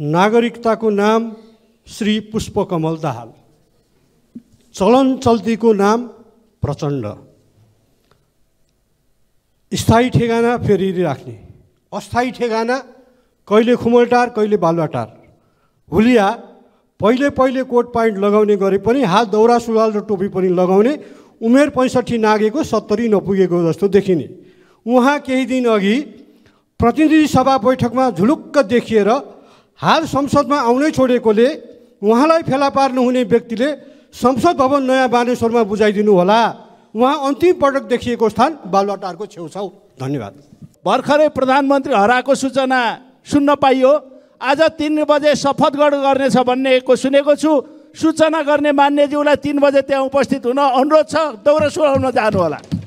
नागरिकताको नाम श्री पुष्पकमल दाहाल चलन चल्तीको नाम प्रचण्ड स्थायी ठेगाना फेरि राख्ने अस्थायी ठेगाना कहिले खुमलटार कहिले बालुवाटार हुलिया पहिले पहिले कोट पाइन्ट लगाउने गरे पनि हात दौरा सुरुवाल र टोपी पनि लगाउने उमेर पैँसठी नागेको सत्तरी नपुगेको जस्तो देखिने उहाँ केही दिन अघि प्रतिनिधि सभा बैठकमा झुलुक्क देखिएर हाल संसदमा आउनै छोडेकोले उहाँलाई फेला पार्नुहुने व्यक्तिले संसद भवन नयाँ बानेश्वरमा बुझाइदिनु होला उहाँ अन्तिम पटक देखिएको स्थान बालुवाटारको छेउछाउ धन्यवाद भर्खरै प्रधानमन्त्री हराएको सूचना सुन्न पाइयो आज तिन बजे शपथगढ गर्नेछ भन्ने सुनेको छु सूचना गर्ने मान्यज्यूलाई तिन बजे त्यहाँ उपस्थित हुन अनुरोध छ दौरा सुहाउन जानुहोला